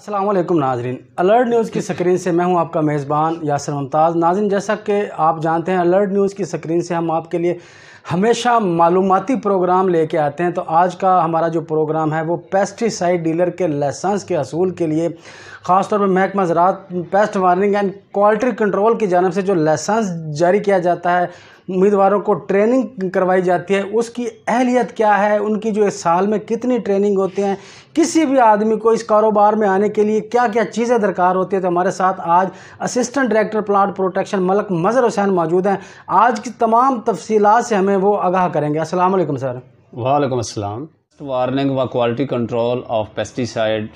असलम नाजरीन alert news की screen से मैं हूं आपका मेज़बान यासर मुमताज़ नाजिन जैसा कि आप जानते हैं अलर्ट न्यूज़ की स्क्रीन से हम आपके लिए हमेशा मालूमती प्रोग्राम लेके आते हैं तो आज का हमारा जो प्रोग्राम है वो पेस्टिसाइड डीलर के लाइसेंस के असूल के लिए ख़ासतौर पर महकमा ज़रात pest warning and quality control की जानब से जो लाइसेंस जारी किया जाता है उम्मीदवारों को ट्रेनिंग करवाई जाती है उसकी अहलियत क्या है उनकी जो इस साल में कितनी ट्रेनिंग होती हैं किसी भी आदमी को इस कारोबार में आने के लिए क्या क्या चीज़ें दरकार होती है तो हमारे साथ आज assistant director plant protection Malak Mazhar Hussain मौजूद हैं आज की तमाम तफसीलात से हमें वो आगाह करेंगे असल सर वालेकुम असल वार्निंग व क्वालिटी कंट्रोल ऑफ पेस्टिसाइड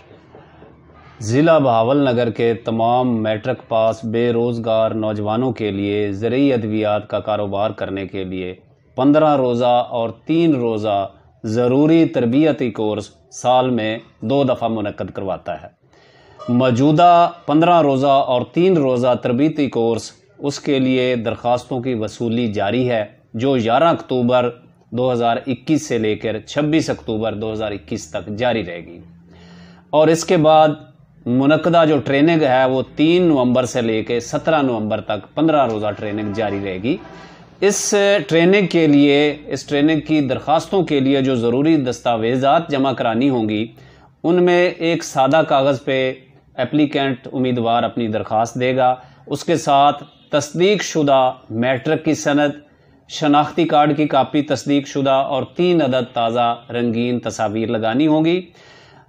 ज़िला नगर के तमाम मैट्रिक पास बेरोज़गार नौजवानों के लिए ज़रूरी अद्वियात का कारोबार करने के लिए पंद्रह रोज़ा और तीन रोज़ा ज़रूरी तरबियती कोर्स साल में दो दफ़ा मनक़द करवाता है मौजूदा पंद्रह रोज़ा और तीन रोज़ा तरबती कोर्स उसके लिए दरख्वास्तों की वसूली जारी है जो ग्यारह अक्टूबर 2021 से लेकर 26 अक्टूबर 2021 तक जारी रहेगी और इसके बाद मुनदा जो ट्रेनिंग है वो तीन नवंबर से लेकर सत्रह नवंबर तक पंद्रह रोज़ा ट्रेनिंग जारी रहेगी इस ट्रेनिंग के लिए इस ट्रेनिंग की दरख्वास्तों के लिए जो ज़रूरी दस्तावेजात जमा करानी होंगी उनमें एक सादा कागज़ पे एप्लीकेंट उम्मीदवार अपनी दरख्वास्त देगा उसके साथ तस्दीक शुदा मैट्रिक की सनद शनाख्ती कार्ड की कापी तस्दीक शुदा और तीन अदद ताज़ा रंगीन तस्वीर लगानी होंगी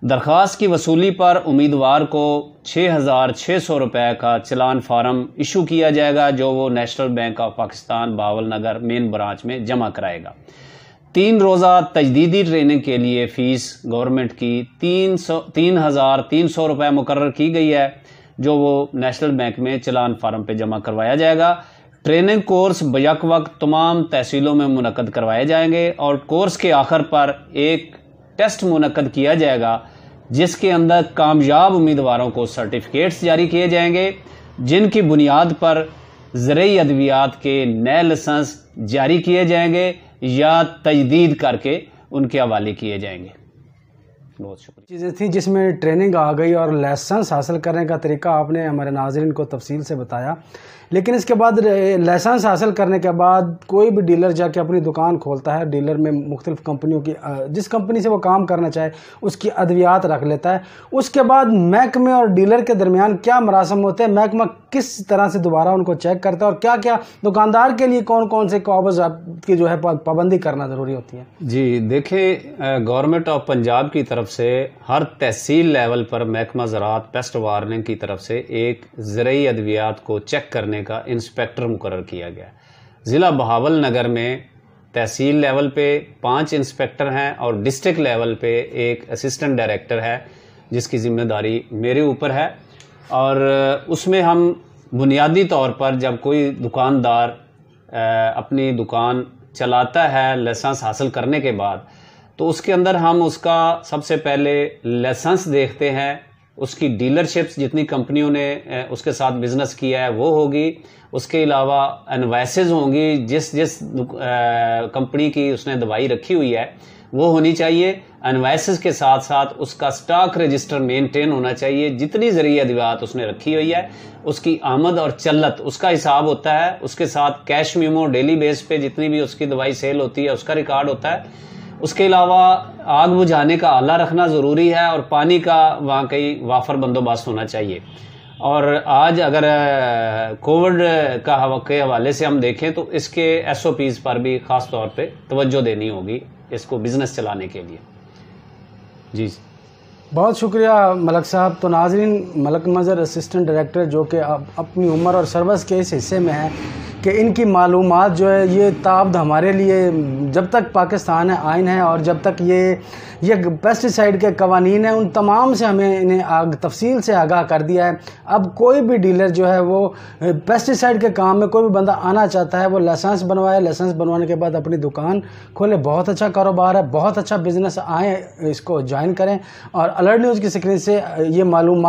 दरख्वास्त की वसूली पर उम्मीदवार को छः हज़ार छः सौ रुपये का चलान फार्म इशू किया जाएगा जो वो national bank of Pakistan Bahawal Nagar main branch में जमा कराएगा तीन रोज़ा तजदीदी ट्रेनिंग के लिए फ़ीस गवर्नमेंट की तीन सौ तीन हज़ार तीन सौ रुपये मुकर की गई है जो वो नेशनल बैंक में चलान फार्म पे जमा करवाया जाएगा ट्रेनिंग कोर्स बयक वक्त तमाम तहसीलों में मुनद करवाए जाएंगे और कोर्स के आखिर पर एक टेस्ट मुनद किया जाएगा जिसके अंदर कामयाब उम्मीदवारों को सर्टिफिकेट्स जारी किए जाएंगे जिनकी बुनियाद पर ज़रूरी अद्वियात के नए लाइसेंस जारी किए जाएंगे या तजदीद करके उनके हवाले किए जाएंगे बहुत शुक्रिया चीज़ें थी जिसमें ट्रेनिंग आ गई और लाइसेंस हासिल करने का तरीका आपने हमारे नाजरन को तफसील से बताया लेकिन इसके बाद लाइसेंस हासिल करने के बाद कोई भी डीलर जाके अपनी दुकान खोलता है डीलर में मुख्तलिफ कंपनियों की जिस कंपनी से वो काम करना चाहे उसकी अद्वियात रख लेता है उसके बाद महकमे और डीलर के दरमियान क्या मरासम होते हैं महकमा किस तरह से दोबारा उनको चेक करता है और क्या क्या दुकानदार के लिए कौन कौन से कागज की जो है पाबंदी करना ज़रूरी होती है जी देखें गवर्नमेंट ऑफ पंजाब की तरफ तरफ से हर तहसील लेवल पर महकमा ज़रात पेस्ट वार्निंग की तरफ से एक ज़रूरी अद्वियात को चेक करने का इंस्पेक्टर मुकर किया गया ज़िला बहावल नगर में तहसील लेवल पे पांच इंस्पेक्टर हैं और डिस्ट्रिक्ट लेवल पे एक असिस्टेंट डायरेक्टर है जिसकी ज़िम्मेदारी मेरे ऊपर है और उसमें हम बुनियादी तौर पर जब कोई दुकानदार अपनी दुकान चलाता है लाइसेंस हासिल करने के बाद तो उसके अंदर हम उसका सबसे पहले लाइसेंस देखते हैं उसकी डीलरशिप्स जितनी कंपनियों ने उसके साथ बिजनेस किया है वो होगी उसके अलावा एनवाइसेज होंगी जिस जिस कंपनी की उसने दवाई रखी हुई है वो होनी चाहिए एनवाइसेज के साथ साथ उसका स्टॉक रजिस्टर मेंटेन होना चाहिए जितनी जरिए अद्वियात उसने रखी हुई है उसकी आमद और चलत उसका हिसाब होता है उसके साथ कैश मीमो डेली बेस पे जितनी भी उसकी दवाई सेल होती है उसका रिकॉर्ड होता है उसके अलावा आग बुझाने का आला रखना ज़रूरी है और पानी का वहाँ कई वाफर बंदोबस्त होना चाहिए और आज अगर कोविड का के हवाले से हम देखें तो इसके एस ओ पीज़ पर भी ख़ास तौर पे तवज्जो देनी होगी इसको बिज़नेस चलाने के लिए जी बहुत शुक्रिया मलक साहब तो नाजरीन मलक मज़र असिस्टेंट डायरेक्टर जो कि अपनी उम्र और सर्विस के इस हिस्से में है कि इनकी मालूम जो है ये ताब्द हमारे लिए जब तक पाकिस्तान आयन है और जब तक ये ये पेस्टिसाइड के कवानीन हैं उन तमाम से हमें इन्हें आग तफसील से आगाह कर दिया है अब कोई भी डीलर जो है वो पेस्टिसाइड के काम में कोई भी बंदा आना चाहता है वो लाइसेंस बनवाए लाइसेंस बनवाने के बाद अपनी दुकान खोले बहुत अच्छा कारोबार है बहुत अच्छा बिजनेस आए इसको ज्वाइन करें और अलर्ट न्यूज़ की स्क्रीन से ये मालूम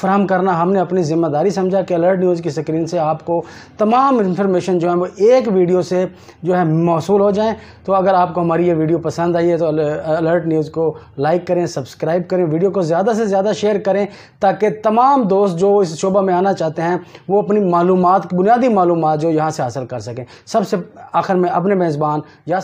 फ्राहम करना हमने अपनी ज़िम्मेदारी समझा कि अलर्ट न्यूज़ की स्क्रीन से आपको तमाम इन्फॉर्मेशन जो है वो एक वीडियो से जो है मौसू हो जाएँ तो अगर आपको हमारी ये वीडियो पसंद आई है तो अलर्ट न्यूज़ को लाइक करें सब्सक्राइब करें वीडियो को ज़्यादा से ज़्यादा शेयर करें ताकि तमाम दोस्त जो इस शोबा में आना चाहते हैं वो अपनी मालूम बुनियादी मालूम जो यहाँ से हासिल कर सकें सबसे आखिर में अपने मेज़बान या